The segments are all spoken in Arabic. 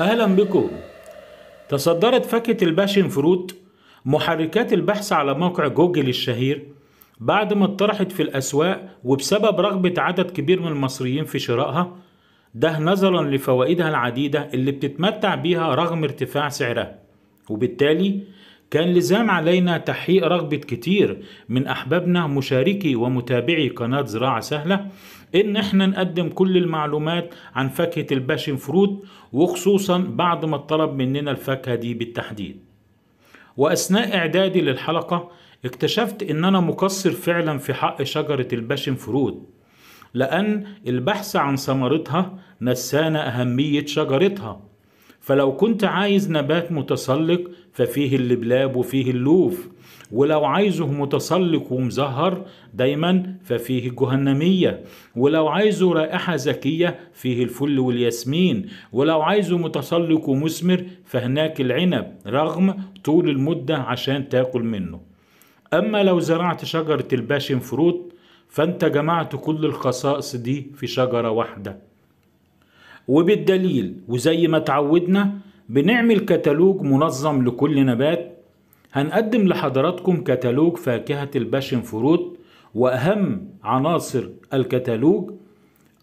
أهلا بكم تصدرت فاكهة الباشن فروت محركات البحث على موقع جوجل الشهير بعد ما اتطرحت في الأسواق وبسبب رغبة عدد كبير من المصريين في شرائها ده نظرا لفوائدها العديدة اللي بتتمتع بيها رغم ارتفاع سعرها وبالتالي كان لزام علينا تحقيق رغبة كتير من أحبابنا مشاركي ومتابعي قناة زراعة سهلة ان احنا نقدم كل المعلومات عن فاكهة الباشن فروت وخصوصا بعد ما اتطلب مننا الفاكهة دي بالتحديد واثناء اعدادي للحلقة اكتشفت ان انا مقصر فعلا في حق شجرة الباشن فروت لأن البحث عن ثمرتها نسانا أهمية شجرتها فلو كنت عايز نبات متسلق ففيه اللبلاب وفيه اللوف ولو عايزه متسلق ومزهر دايما ففيه الجهنمية ولو عايزه رائحة زكية فيه الفل والياسمين ولو عايزه متسلق ومثمر فهناك العنب رغم طول المدة عشان تاكل منه أما لو زرعت شجرة الباشن فروت فأنت جمعت كل الخصائص دي في شجرة واحدة وبالدليل وزي ما تعودنا بنعمل كتالوج منظم لكل نبات هنقدم لحضراتكم كتالوج فاكهة الباشن فروت وأهم عناصر الكتالوج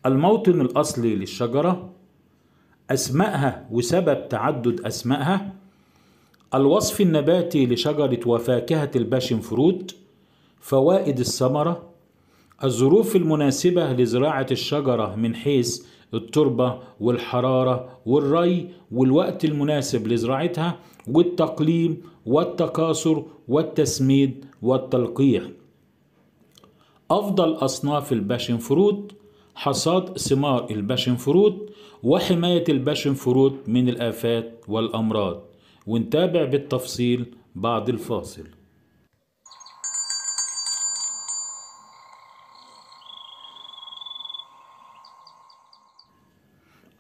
الموطن الأصلي للشجرة أسمائها وسبب تعدد أسمائها الوصف النباتي لشجرة وفاكهة الباشن فروت فوائد الثمرة الظروف المناسبة لزراعة الشجرة من حيث التربة والحرارة والري والوقت المناسب لزراعتها والتقليم والتكاثر والتسميد والتلقيح أفضل أصناف الباشن فروت حصاد ثمار الباشن فروت وحماية الباشن فروت من الآفات والأمراض ونتابع بالتفصيل بعد الفاصل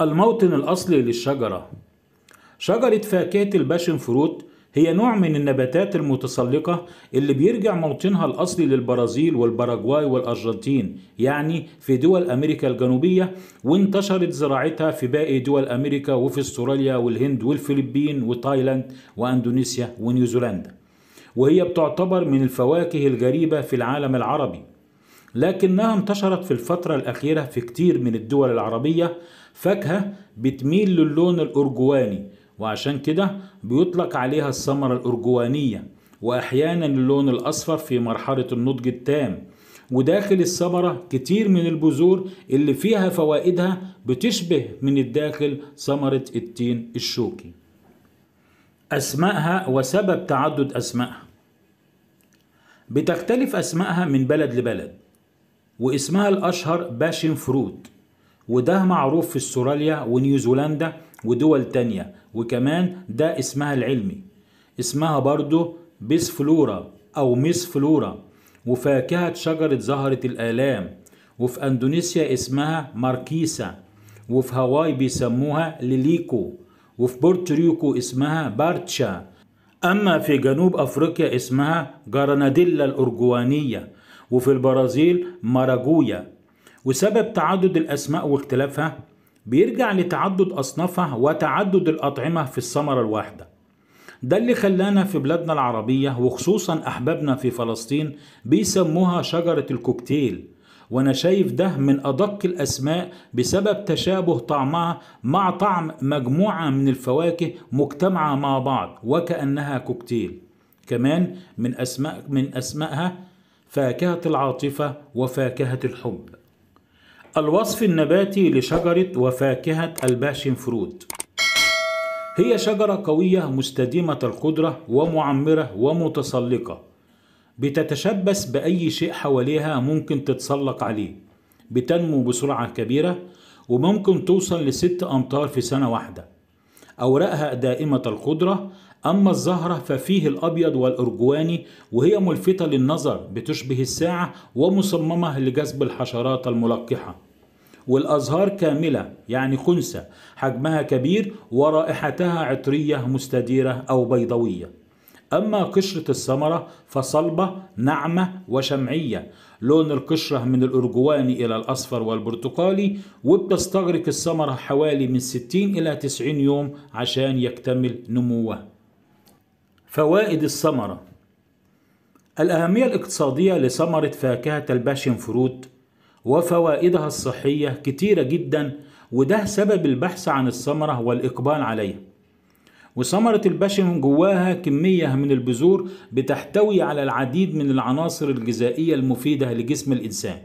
الموطن الأصلي للشجرة شجرة فاكهة الباشن فروت هي نوع من النباتات المتسلقة اللي بيرجع موطنها الأصلي للبرازيل والباراغواي والأرجنتين يعني في دول أمريكا الجنوبية وانتشرت زراعتها في باقي دول أمريكا وفي استراليا والهند والفلبين وتايلاند وأندونيسيا ونيوزيلندا وهي بتعتبر من الفواكه الغريبة في العالم العربي لكنها انتشرت في الفترة الأخيرة في كتير من الدول العربية فاكهة بتميل للون الأرجواني وعشان كده بيطلق عليها الثمرة الأرجوانية وأحيانا اللون الأصفر في مرحلة النضج التام وداخل الثمرة كتير من البذور اللي فيها فوائدها بتشبه من الداخل ثمرة التين الشوكي أسمائها وسبب تعدد أسمائها بتختلف أسمائها من بلد لبلد واسمها الأشهر باشن فروت وده معروف في استراليا ونيوزيلندا ودول تانية وكمان ده اسمها العلمي اسمها برضه بيس فلورا أو ميس فلورا وفاكهة شجرة زهرة الآلام وفي أندونيسيا اسمها ماركيسا وفي هاواي بيسموها ليليكو وفي بورتوريكو اسمها بارتشا أما في جنوب أفريقيا اسمها جراناديلا الأرجوانية وفي البرازيل ماراجويا وسبب تعدد الأسماء واختلافها بيرجع لتعدد أصنافها وتعدد الأطعمة في الثمرة الواحدة ده اللي خلانا في بلادنا العربية وخصوصا أحبابنا في فلسطين بيسموها شجرة الكوكتيل وأنا شايف ده من أدق الأسماء بسبب تشابه طعمها مع طعم مجموعة من الفواكه مجتمعة مع بعض وكأنها كوكتيل كمان من أسماء من أسمائها فاكهة العاطفة وفاكهة الحب الوصف النباتي لشجرة وفاكهة الباشن فروت هي شجرة قوية مستديمة القدرة ومعمرة ومتسلقة بتتشبث بأي شيء حواليها ممكن تتسلق عليه بتنمو بسرعة كبيرة وممكن توصل لست أمتار في سنة واحدة أوراقها دائمة القدرة أما الزهرة ففيه الأبيض والأرجواني وهي ملفتة للنظر بتشبه الساعة ومصممة لجذب الحشرات الملقحة والأزهار كاملة يعني خنسة حجمها كبير ورائحتها عطرية مستديرة أو بيضوية أما قشرة الثمرة فصلبة ناعمة وشمعية لون القشرة من الأرجواني إلى الأصفر والبرتقالي وبتستغرق الثمرة حوالي من 60 إلى 90 يوم عشان يكتمل نموها فوائد الثمرة الأهمية الاقتصادية لثمرة فاكهة الباشن فروت وفوائدها الصحية كتيرة جدا وده سبب البحث عن الثمرة والإقبال عليها وثمرة البشم جواها كمية من البذور بتحتوي على العديد من العناصر الغذائية المفيدة لجسم الإنسان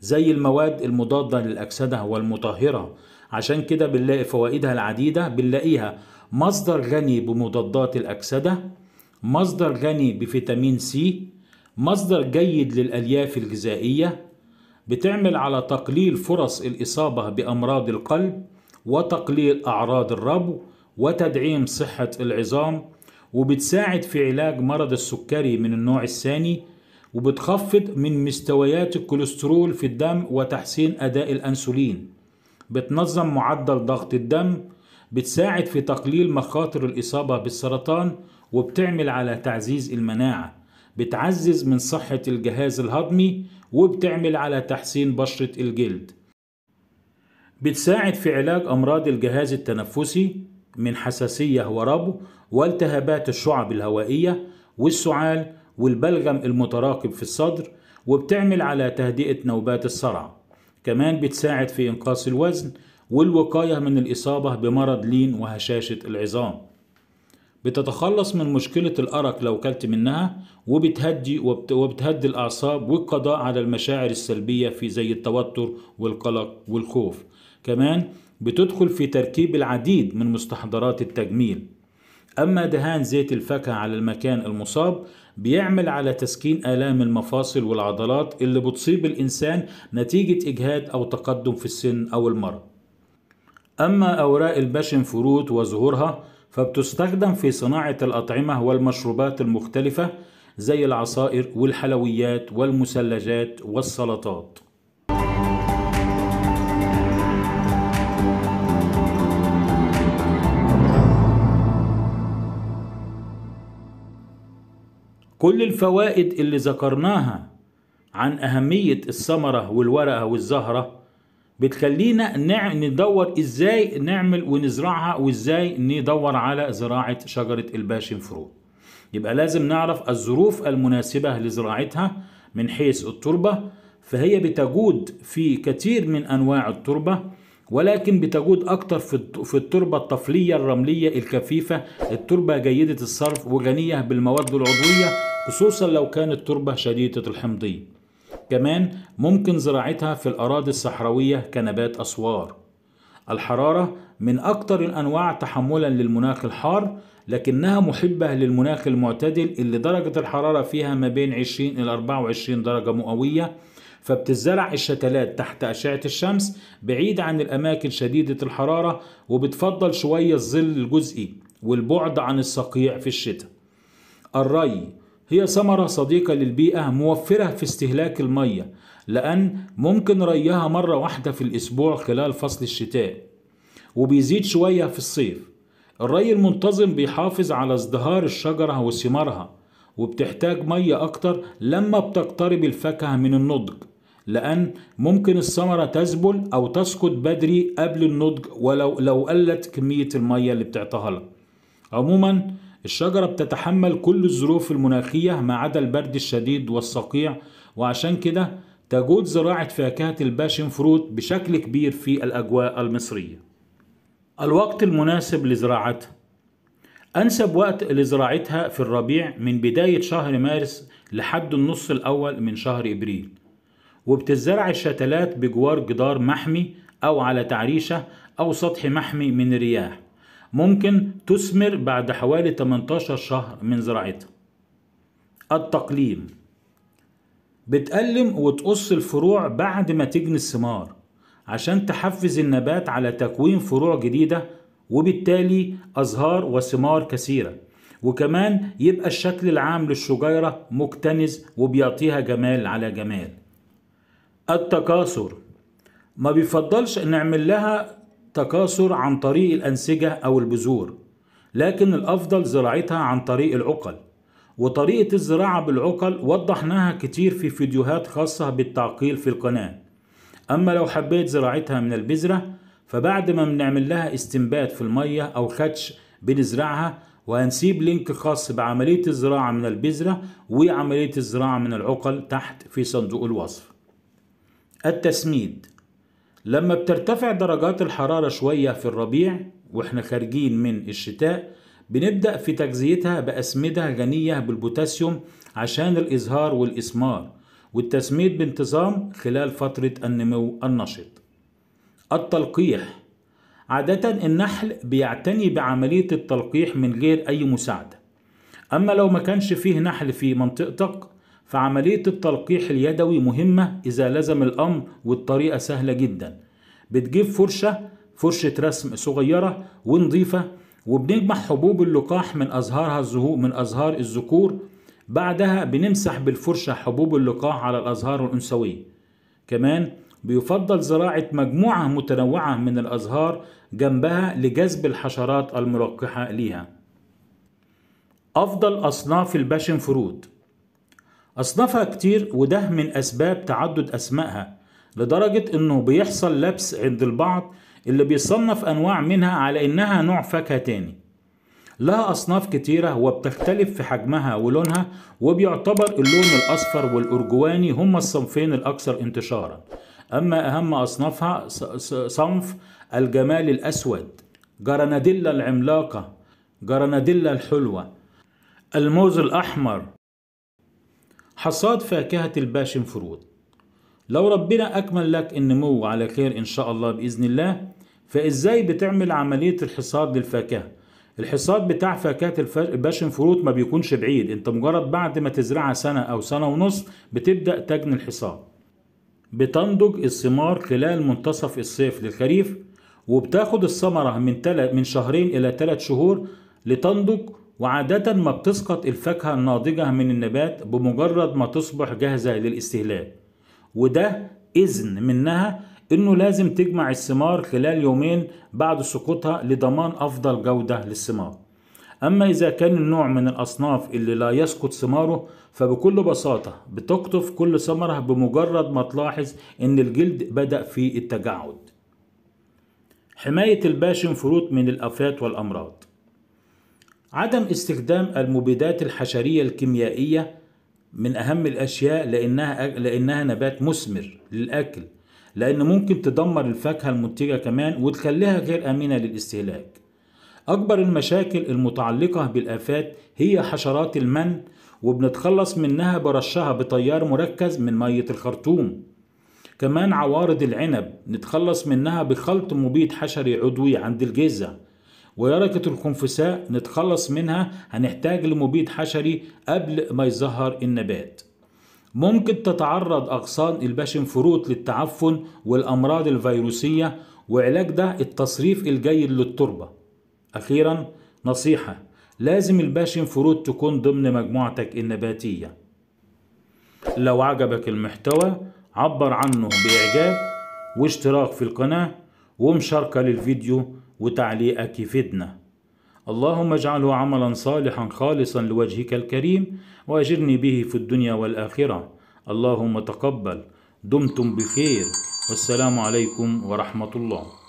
زي المواد المضادة للأكسدة والمطهرة عشان كده بنلاقي فوائدها العديدة بنلاقيها مصدر غني بمضادات الأكسدة مصدر غني بفيتامين سي مصدر جيد للألياف الغذائية بتعمل على تقليل فرص الإصابة بأمراض القلب وتقليل أعراض الربو وتدعيم صحة العظام وبتساعد في علاج مرض السكري من النوع الثاني وبتخفض من مستويات الكوليسترول في الدم وتحسين أداء الأنسولين بتنظم معدل ضغط الدم بتساعد في تقليل مخاطر الإصابة بالسرطان وبتعمل على تعزيز المناعة بتعزز من صحة الجهاز الهضمي وبتعمل على تحسين بشرة الجلد بتساعد في علاج أمراض الجهاز التنفسي من حساسية وربو والتهابات الشعب الهوائية والسعال والبلغم المتراقب في الصدر وبتعمل على تهدئة نوبات الصرع كمان بتساعد في إنقاص الوزن والوقاية من الإصابة بمرض لين وهشاشة العظام بتتخلص من مشكلة الأرق لو كلت منها وبتهدي وبت وبتهدي الأعصاب والقضاء على المشاعر السلبية في زي التوتر والقلق والخوف كمان بتدخل في تركيب العديد من مستحضرات التجميل أما دهان زيت الفاكهة على المكان المصاب بيعمل على تسكين آلام المفاصل والعضلات اللي بتصيب الإنسان نتيجة إجهاد أو تقدم في السن أو المرض أما أوراق الباشن فروت وزهورها فبتستخدم في صناعة الأطعمة والمشروبات المختلفة زي العصائر والحلويات والمثلجات والسلطات كل الفوائد اللي ذكرناها عن أهمية الثمرة والورقة والزهرة بتخلينا ندور ازاي نعمل ونزرعها وازاي ندور على زراعة شجرة الباشن فروت يبقى لازم نعرف الظروف المناسبة لزراعتها من حيث التربة فهي بتجود في كثير من أنواع التربة ولكن بتجود أكتر في التربة الطفلية الرملية الكثيفة التربة جيدة الصرف وغنية بالمواد العضوية خصوصا لو كانت تربة شديدة الحمضية كمان ممكن زراعتها في الأراضي الصحراوية كنبات أسوار الحرارة من أكتر الأنواع تحملا للمناخ الحار لكنها محبة للمناخ المعتدل اللي درجة الحرارة فيها ما بين 20 إلى 24 درجة مئوية فبتزرع الشتلات تحت أشعة الشمس بعيد عن الأماكن شديدة الحرارة وبتفضل شوية الظل الجزئي والبعد عن الصقيع في الشتاء الري هي ثمرة صديقة للبيئة موفرة في استهلاك المية لأن ممكن ريها مرة واحدة في الأسبوع خلال فصل الشتاء وبيزيد شوية في الصيف الري المنتظم بيحافظ على ازدهار الشجرة وثمارها وبتحتاج مية أكتر لما بتقترب الفاكهة من النضج لأن ممكن الثمرة تذبل أو تسقط بدري قبل النضج ولو لو قلت كمية المية اللي بتعطيها لها عموما الشجرة بتتحمل كل الظروف المناخية ما عدا البرد الشديد والصقيع وعشان كده تجود زراعة فاكهة الباشن فروت بشكل كبير في الأجواء المصرية الوقت المناسب لزراعتها أنسب وقت لزراعتها في الربيع من بداية شهر مارس لحد النص الأول من شهر إبريل وبتزرع الشتلات بجوار جدار محمي أو على تعريشة أو سطح محمي من الرياح ممكن تثمر بعد حوالي 18 شهر من زراعتها التقليم بتقلم وتقص الفروع بعد ما تجني الثمار عشان تحفز النبات على تكوين فروع جديدة وبالتالي أزهار وثمار كثيرة وكمان يبقى الشكل العام للشجيرة مكتنز وبيعطيها جمال على جمال التكاثر ما بيفضلش نعمل لها تكاثر عن طريق الأنسجة أو البذور لكن الأفضل زراعتها عن طريق العقل وطريقة الزراعة بالعقل وضحناها كتير في فيديوهات خاصة بالتعقيل في القناة أما لو حبيت زراعتها من البذرة فبعد ما بنعمل لها استنبات في المية أو خدش بنزرعها وهنسيب لينك خاص بعملية الزراعة من البذرة وعملية الزراعة من العقل تحت في صندوق الوصف التسميد لما بترتفع درجات الحرارة شوية في الربيع واحنا خارجين من الشتاء بنبدأ في تجزيتها بأسمدة غنية بالبوتاسيوم عشان الإزهار والإسمار والتسميد بانتظام خلال فترة النمو النشط التلقيح عادة النحل بيعتني بعملية التلقيح من غير أي مساعدة أما لو ما كانش فيه نحل في منطقتك فعملية التلقيح اليدوي مهمة إذا لزم الأمر والطريقة سهلة جدا بتجيب فرشة فرشة رسم صغيرة ونظيفة وبنجمع حبوب اللقاح من أزهارها الزهور من أزهار الذكور بعدها بنمسح بالفرشة حبوب اللقاح على الأزهار الأنثوية كمان بيفضل زراعة مجموعة متنوعة من الأزهار جنبها لجذب الحشرات الملقحة ليها أفضل أصناف الباشن فروت أصنافها كتير وده من أسباب تعدد أسمائها لدرجة إنه بيحصل لبس عند البعض اللي بيصنف أنواع منها على إنها نوع فاكهة تاني لها أصناف كتيرة وبتختلف في حجمها ولونها وبيعتبر اللون الأصفر والأرجواني هما الصنفين الأكثر انتشارا أما أهم أصنافها صنف الجمال الأسود جراناديلا العملاقة جراناديلا الحلوة الموز الأحمر حصاد فاكهة الباشن فروت لو ربنا أكمل لك النمو على خير إن شاء الله بإذن الله فإزاي بتعمل عملية الحصاد للفاكهة الحصاد بتاع فاكهة الباشن فروت ما بيكونش بعيد انت مجرد بعد ما تزرعها سنة أو سنة ونص بتبدأ تجني الحصاد بتنضج الثمار خلال منتصف الصيف للخريف وبتاخد الثمرة من, من شهرين إلى ثلاث شهور لتنضج وعادة ما بتسقط الفاكهة الناضجة من النبات بمجرد ما تصبح جاهزة للاستهلاك وده إذن منها إنه لازم تجمع الثمار خلال يومين بعد سقوطها لضمان أفضل جودة للثمار أما إذا كان النوع من الأصناف اللي لا يسقط ثماره فبكل بساطة بتقطف كل ثمرة بمجرد ما تلاحظ إن الجلد بدأ في التجعد حماية الباشن فروت من الآفات والأمراض عدم استخدام المبيدات الحشرية الكيميائية من أهم الأشياء لأنها, لأنها نبات مثمر للأكل لأن ممكن تدمر الفاكهة المنتجة كمان وتخليها غير آمنة للاستهلاك أكبر المشاكل المتعلقة بالآفات هي حشرات المن وبنتخلص منها برشها بتيار مركز من مية الخرطوم كمان عوارض العنب نتخلص منها بخلط مبيد حشري عضوي عند الجيزه ويركة الخنفساء نتخلص منها هنحتاج لمبيد حشري قبل ما يظهر النبات ممكن تتعرض أغصان الباشن فروت للتعفن والأمراض الفيروسية وعلاج ده التصريف الجيد للتربة أخيرا نصيحة لازم الباشن فروت تكون ضمن مجموعتك النباتية لو عجبك المحتوى عبر عنه بإعجاب واشتراك في القناة ومشاركة للفيديو وتعليقك يفيدنا اللهم اجعله عملا صالحا خالصا لوجهك الكريم واجرني به في الدنيا والآخرة اللهم تقبل دمتم بخير والسلام عليكم ورحمة الله